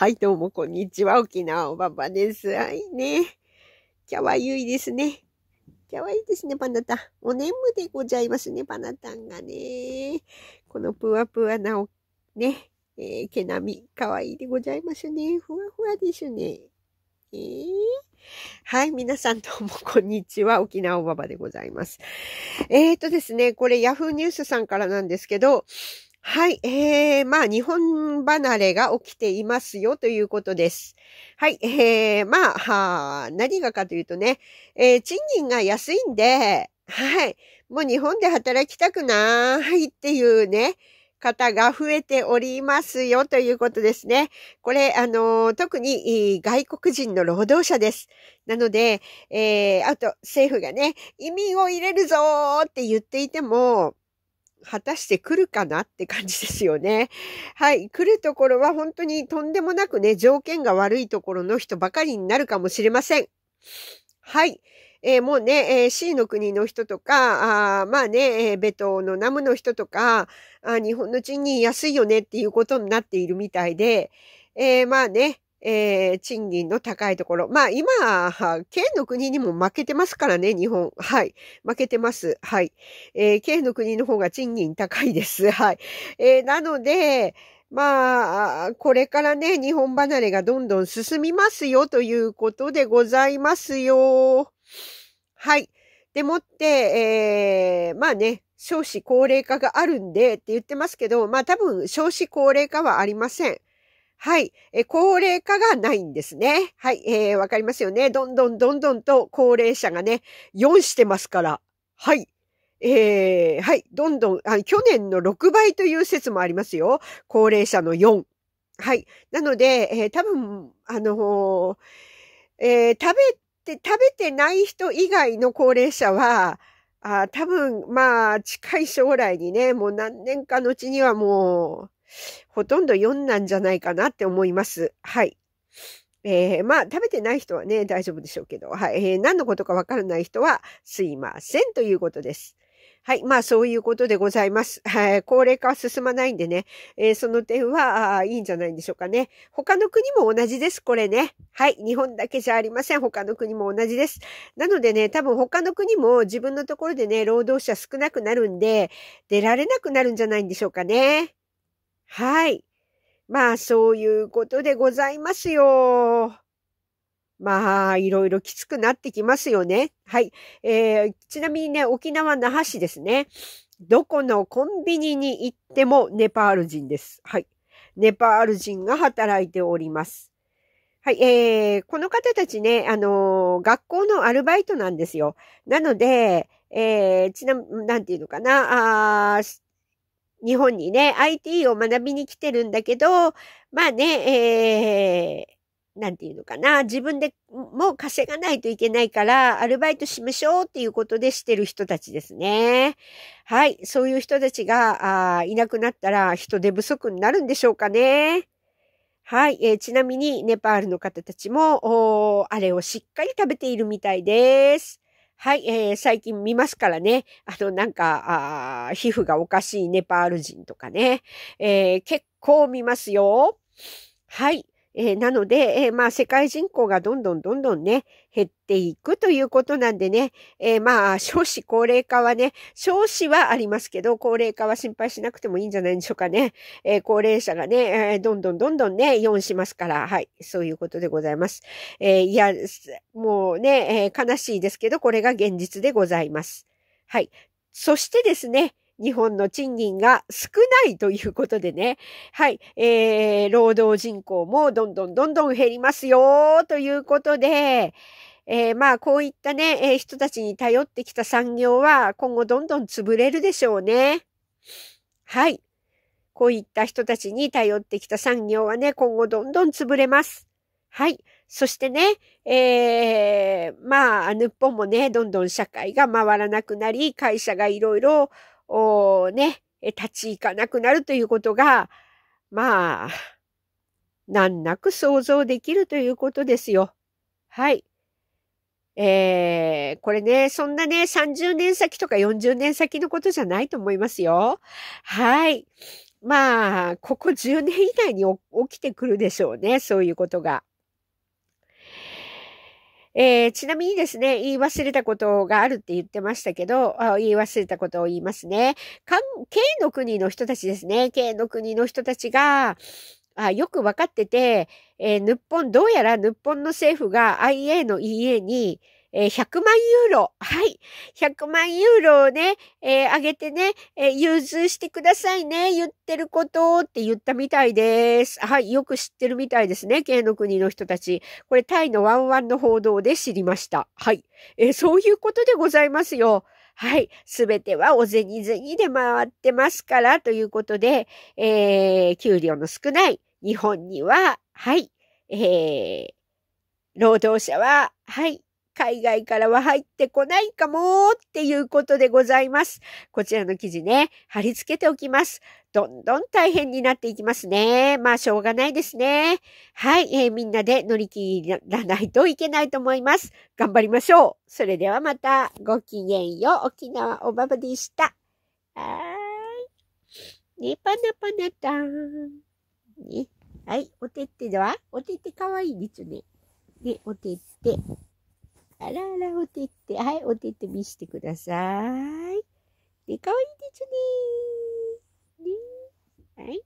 はい、どうも、こんにちは。沖縄おばばです。はい、ね。かわゆいですね。かわいいですね、パナタン。お眠でございますね、パナタンがね。このぷわぷわなお、ね、えー、毛並み、かわいいでございますね。ふわふわですね。えー、はい、皆さんどうもこんにちは。沖縄おばばでございます。えーとですね、これ Yahoo ニュースさんからなんですけど、はい。えー、まあ、日本離れが起きていますよということです。はい。えー、まあ、は何がかというとね、えー、賃金が安いんで、はい。もう日本で働きたくないっていうね、方が増えておりますよということですね。これ、あの、特に外国人の労働者です。なので、えー、あと政府がね、移民を入れるぞーって言っていても、果たして来るかなって感じですよね。はい。来るところは本当にとんでもなくね、条件が悪いところの人ばかりになるかもしれません。はい。えー、もうね、えー、C の国の人とか、あまあね、えー、ベトのナムの人とかあ、日本の賃金安いよねっていうことになっているみたいで、えー、まあね、えー、賃金の高いところ。まあ今、県の国にも負けてますからね、日本。はい。負けてます。はい。えー、県の国の方が賃金高いです。はい。えー、なので、まあ、これからね、日本離れがどんどん進みますよということでございますよ。はい。でもって、えー、まあね、少子高齢化があるんでって言ってますけど、まあ多分少子高齢化はありません。はい。え高齢化がないんですね。はい。えー、わかりますよね。どんどんどんどんと高齢者がね、4してますから。はい。えー、はい。どんどんあ、去年の6倍という説もありますよ。高齢者の4。はい。なので、えー、多分、あのー、えー、食べて、食べてない人以外の高齢者は、あ多分、まあ、近い将来にね、もう何年かのうちにはもう、ほとんど4なんじゃないかなって思います。はい。えー、まあ、食べてない人はね、大丈夫でしょうけど、はい。えー、何のことかわからない人は、すいません、ということです。はい。まあ、そういうことでございます。はい。高齢化は進まないんでね。えー、その点はあ、いいんじゃないんでしょうかね。他の国も同じです。これね。はい。日本だけじゃありません。他の国も同じです。なのでね、多分他の国も自分のところでね、労働者少なくなるんで、出られなくなるんじゃないんでしょうかね。はい。まあ、そういうことでございますよ。まあ、いろいろきつくなってきますよね。はい。えー、ちなみにね、沖縄那覇市ですね。どこのコンビニに行ってもネパール人です。はい。ネパール人が働いております。はい、えー、この方たちね、あのー、学校のアルバイトなんですよ。なので、えー、ちな、なんていうのかな、あ日本にね、IT を学びに来てるんだけど、まあね、えー、なんていうのかな、自分でもう稼がないといけないから、アルバイトしましょうっていうことでしてる人たちですね。はい、そういう人たちがあいなくなったら人手不足になるんでしょうかね。はい、えー、ちなみにネパールの方たちも、あれをしっかり食べているみたいです。はい、えー、最近見ますからね。あの、なんか、あ皮膚がおかしいネパール人とかね。えー、結構見ますよ。はい。えー、なので、えー、まあ世界人口がどんどんどんどんね、減っていくということなんでね、えー、まあ少子高齢化はね、少子はありますけど、高齢化は心配しなくてもいいんじゃないでしょうかね。え高齢者がね、えどんどんどんどんね、4しますから、はい、そういうことでございます。えいや、もうね、え悲しいですけど、これが現実でございます。はい。そしてですね、日本の賃金が少ないということでね、はい、えー、労働人口もどんどんどんどん減りますよ、ということで、えー、まあ、こういったね、えー、人たちに頼ってきた産業は今後どんどん潰れるでしょうね。はい。こういった人たちに頼ってきた産業はね、今後どんどん潰れます。はい。そしてね、えー、まあ、日本もね、どんどん社会が回らなくなり、会社がいろいろおね、立ち行かなくなるということが、まあ、難なく想像できるということですよ。はい。えー、これね、そんなね、30年先とか40年先のことじゃないと思いますよ。はい。まあ、ここ10年以内に起きてくるでしょうね、そういうことが。えー、ちなみにですね、言い忘れたことがあるって言ってましたけど、言い忘れたことを言いますね。K の国の人たちですね。K の国の人たちが、あよくわかってて、えー、日本、どうやら日本の政府が IA の EA に、えー、100万ユーロ。はい。100万ユーロをね、えー、あげてね、えー、融通してくださいね。言ってることって言ったみたいです。はい。よく知ってるみたいですね。K の国の人たち。これ、タイのワンワンの報道で知りました。はい。えー、そういうことでございますよ。はい。すべてはお銭銭で回ってますから、ということで、えー、給料の少ない日本には、はい。えー、労働者は、はい。海外からは入ってこないかもっていうことでございます。こちらの記事ね、貼り付けておきます。どんどん大変になっていきますね。まあ、しょうがないですね。はい、えー、みんなで乗り切らないといけないと思います。頑張りましょう。それではまた、ごきげんよう。沖縄おばばでした。はーい。ね、パナパナタン。ね。はい、おてってではおてってかわいいですね。ね、おてって。あらあら、おてって、はい、おてって見してください。で、かわいいですね。ね。はい。